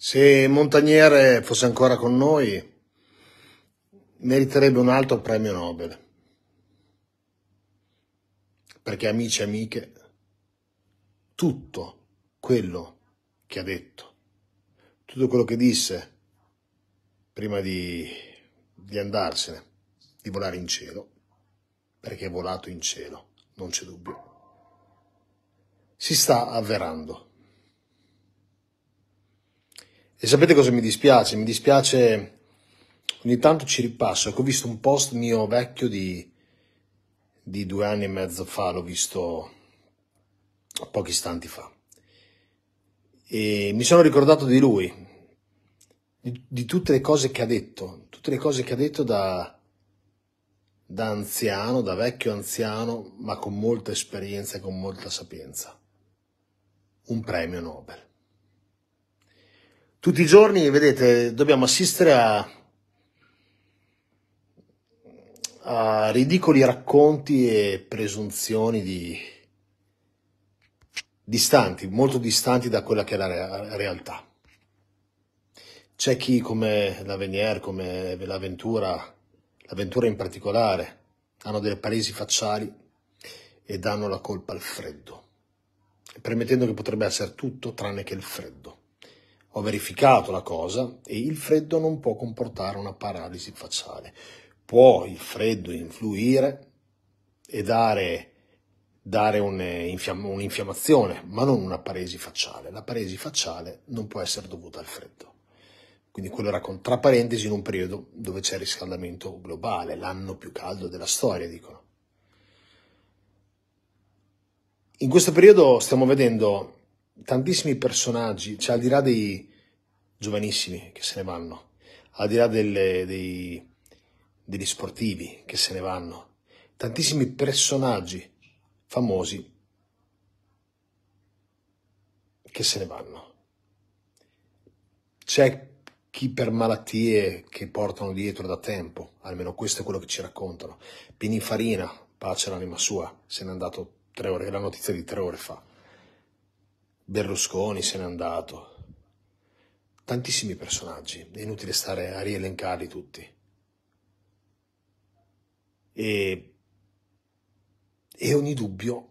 Se Montagniere fosse ancora con noi, meriterebbe un altro premio Nobel. Perché amici e amiche, tutto quello che ha detto, tutto quello che disse prima di, di andarsene, di volare in cielo, perché è volato in cielo, non c'è dubbio, si sta avverando. E sapete cosa mi dispiace? Mi dispiace, ogni tanto ci ripasso, ecco, ho visto un post mio vecchio di, di due anni e mezzo fa, l'ho visto pochi istanti fa. E mi sono ricordato di lui, di, di, tutte le cose che ha detto, tutte le cose che ha detto da, da anziano, da vecchio anziano, ma con molta esperienza e con molta sapienza. Un premio Nobel tutti i giorni, vedete, dobbiamo assistere a, a ridicoli racconti e presunzioni di, distanti, molto distanti da quella che è la realtà. C'è chi come la Venier, come l'Aventura, l'Aventura in particolare, hanno delle palesi facciali e danno la colpa al freddo, permettendo che potrebbe essere tutto tranne che il freddo. Ho verificato la cosa e il freddo non può comportare una paralisi facciale. Può il freddo influire e dare, dare un'infiammazione, ma non una paresi facciale. La paresi facciale non può essere dovuta al freddo. Quindi quello era tra parentesi in un periodo dove c'è riscaldamento globale, l'anno più caldo della storia, dicono. In questo periodo stiamo vedendo tantissimi personaggi, cioè al di là dei giovanissimi che se ne vanno, al di là delle, dei, degli sportivi che se ne vanno, tantissimi personaggi famosi che se ne vanno. C'è chi per malattie che portano dietro da tempo, almeno questo è quello che ci raccontano. Pininfarina, pace l'anima sua, se n'è andato tre ore, è la notizia di tre ore fa. Berlusconi se n'è andato, tantissimi personaggi, è inutile stare a rielencarli tutti. E, e ogni dubbio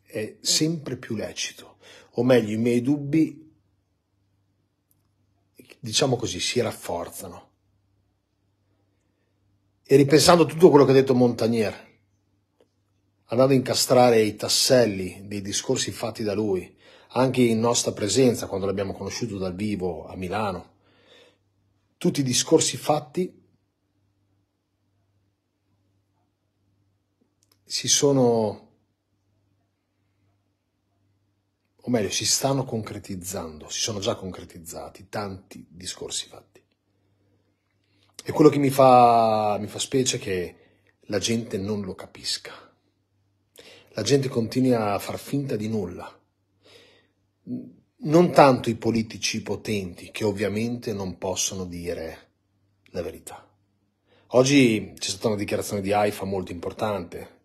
è sempre più lecito, o meglio i miei dubbi diciamo così, si rafforzano. E ripensando tutto quello che ha detto Montagnier, andando a incastrare i tasselli dei discorsi fatti da lui anche in nostra presenza quando l'abbiamo conosciuto dal vivo a Milano. Tutti i discorsi fatti si sono o meglio, si stanno concretizzando, si sono già concretizzati tanti discorsi fatti. E quello che mi fa, mi fa specie è che la gente non lo capisca. La gente continua a far finta di nulla non tanto i politici potenti che ovviamente non possono dire la verità. Oggi c'è stata una dichiarazione di AIFA molto importante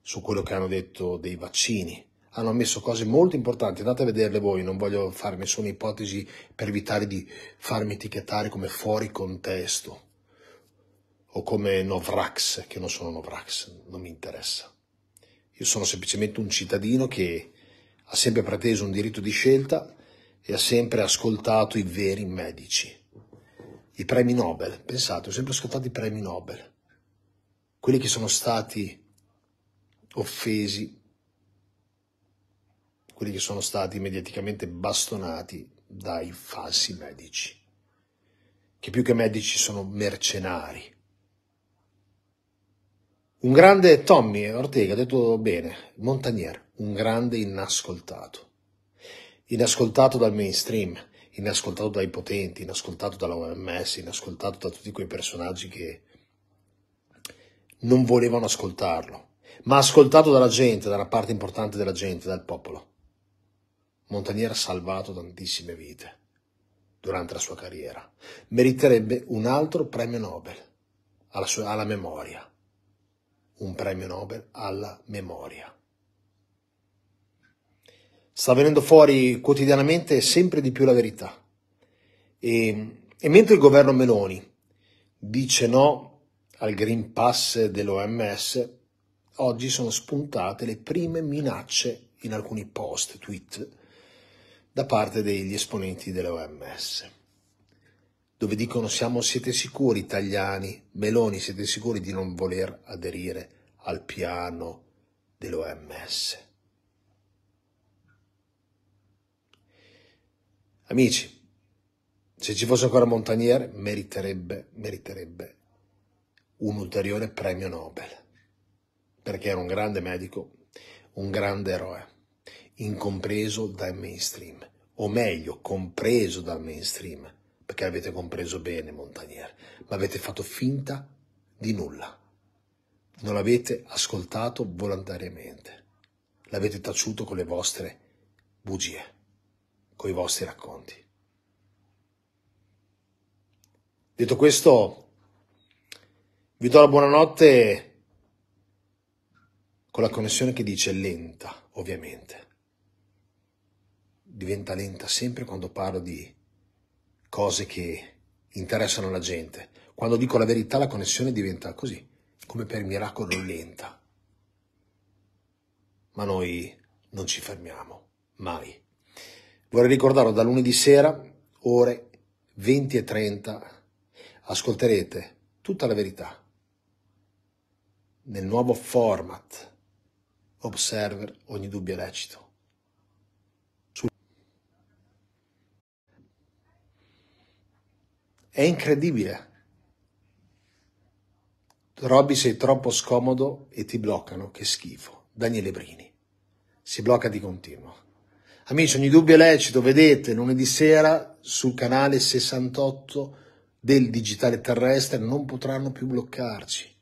su quello che hanno detto dei vaccini. Hanno ammesso cose molto importanti, andate a vederle voi, non voglio fare nessuna ipotesi per evitare di farmi etichettare come fuori contesto o come Novrax, che non sono Novrax, non mi interessa. Io sono semplicemente un cittadino che ha sempre preteso un diritto di scelta e ha sempre ascoltato i veri medici. I premi Nobel, pensate, ho sempre ascoltato i premi Nobel, quelli che sono stati offesi, quelli che sono stati mediaticamente bastonati dai falsi medici, che più che medici sono mercenari. Un grande Tommy Ortega, detto bene, Montagnier, un grande inascoltato. Inascoltato dal mainstream, inascoltato dai potenti, inascoltato dall'OMS, inascoltato da tutti quei personaggi che non volevano ascoltarlo, ma ascoltato dalla gente, dalla parte importante della gente, dal popolo. Montagnier ha salvato tantissime vite durante la sua carriera. Meriterebbe un altro premio Nobel alla, sua, alla memoria. Un premio Nobel alla memoria sta venendo fuori quotidianamente sempre di più la verità. E, e mentre il governo Meloni dice no al Green Pass dell'OMS, oggi sono spuntate le prime minacce in alcuni post, tweet, da parte degli esponenti dell'OMS, dove dicono siamo, siete sicuri italiani, Meloni, siete sicuri di non voler aderire al piano dell'OMS? Amici, se ci fosse ancora Montagnier, meriterebbe, meriterebbe un ulteriore premio Nobel, perché era un grande medico, un grande eroe, incompreso dal mainstream, o meglio, compreso dal mainstream, perché avete compreso bene Montagnier, ma avete fatto finta di nulla. Non l'avete ascoltato volontariamente, l'avete taciuto con le vostre bugie con i vostri racconti. Detto questo, vi do la buonanotte con la connessione che dice lenta, ovviamente. Diventa lenta sempre quando parlo di cose che interessano la gente. Quando dico la verità la connessione diventa così, come per miracolo lenta. Ma noi non ci fermiamo, mai. Vorrei ricordarlo da lunedì sera, ore 20 e 30, ascolterete tutta la verità nel nuovo format Observer ogni dubbio lecito. È incredibile. Robby sei troppo scomodo e ti bloccano, che schifo. Daniele Brini. Si blocca di continuo. Amici, ogni dubbio è lecito, vedete, lunedì sera sul canale 68 del digitale terrestre non potranno più bloccarci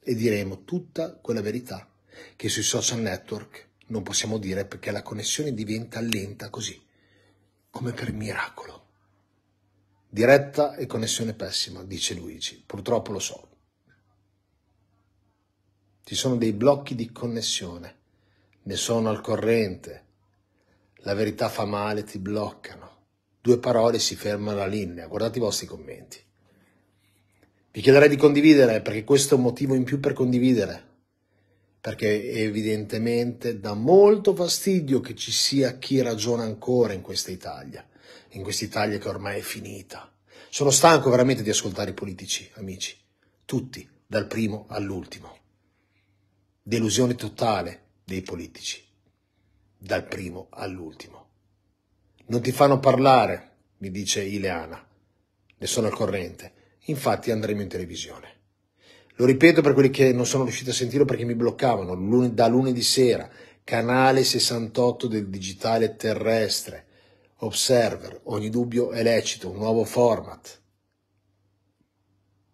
e diremo tutta quella verità che sui social network non possiamo dire perché la connessione diventa lenta così, come per miracolo. Diretta e connessione pessima, dice Luigi, purtroppo lo so. Ci sono dei blocchi di connessione, ne sono al corrente la verità fa male, ti bloccano. Due parole si fermano la linea. Guardate i vostri commenti. Vi chiederei di condividere perché questo è un motivo in più per condividere. Perché evidentemente dà molto fastidio che ci sia chi ragiona ancora in questa Italia, in questa Italia che ormai è finita. Sono stanco veramente di ascoltare i politici, amici, tutti, dal primo all'ultimo. Delusione totale dei politici dal primo all'ultimo. Non ti fanno parlare, mi dice Ileana. Ne sono al corrente. Infatti andremo in televisione. Lo ripeto per quelli che non sono riusciti a sentirlo perché mi bloccavano lun- da lunedì sera, canale 68 del digitale terrestre. Observer, ogni dubbio è lecito, un nuovo format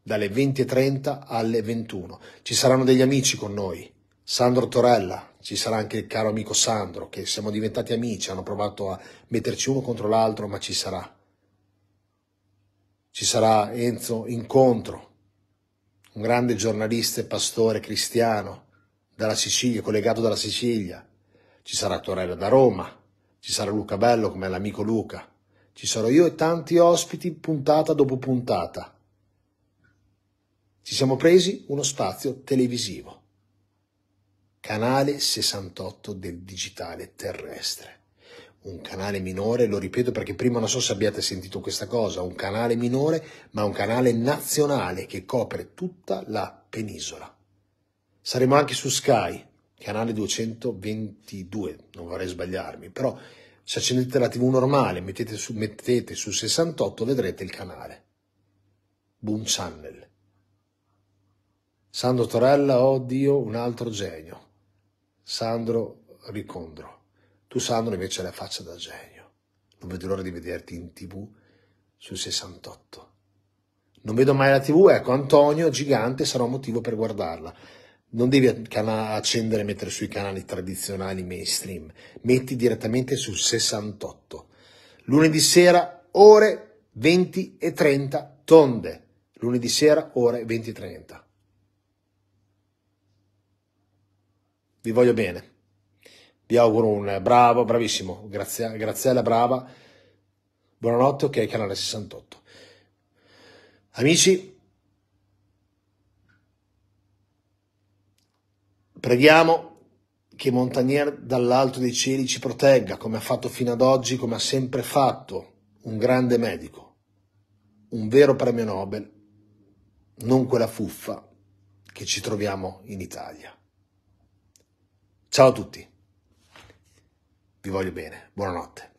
dalle 20.30 alle 21. Ci saranno degli amici con noi. Sandro Torella, ci sarà anche il caro amico Sandro, che siamo diventati amici, hanno provato a metterci uno contro l'altro, ma ci sarà. Ci sarà Enzo Incontro, un grande giornalista e pastore cristiano dalla Sicilia, collegato dalla Sicilia. Ci sarà Torella da Roma, ci sarà Luca Bello come l'amico Luca. Ci sarò io e tanti ospiti puntata dopo puntata. Ci siamo presi uno spazio televisivo canale 68 del digitale terrestre. Un canale minore, lo ripeto perché prima non so se abbiate sentito questa cosa, un canale minore, ma un canale nazionale che copre tutta la penisola. Saremo anche su Sky, canale 222, non vorrei sbagliarmi, però se accendete la TV normale, mettete su, mettete su 68, vedrete il canale. Boom Channel. Sando Torella, oddio, oh un altro genio. Sandro Ricondro. Tu Sandro invece hai la faccia da genio. Non vedo l'ora di vederti in tv sul 68. Non vedo mai la tv, ecco Antonio, gigante, sarà un motivo per guardarla. Non devi accendere e mettere sui canali tradizionali mainstream, metti direttamente sul 68. Lunedì sera ore 20 e 30 tonde. Lunedì sera ore 20 e 30. vi voglio bene. Vi auguro un bravo, bravissimo, Grazia, Graziella Brava, buonanotte, ok, canale 68. Amici, preghiamo che Montagnier dall'alto dei cieli ci protegga, come ha fatto fino ad oggi, come ha sempre fatto, un grande medico, un vero premio Nobel, non quella fuffa che ci troviamo in Italia. Ciao a tutti, vi voglio bene, buonanotte.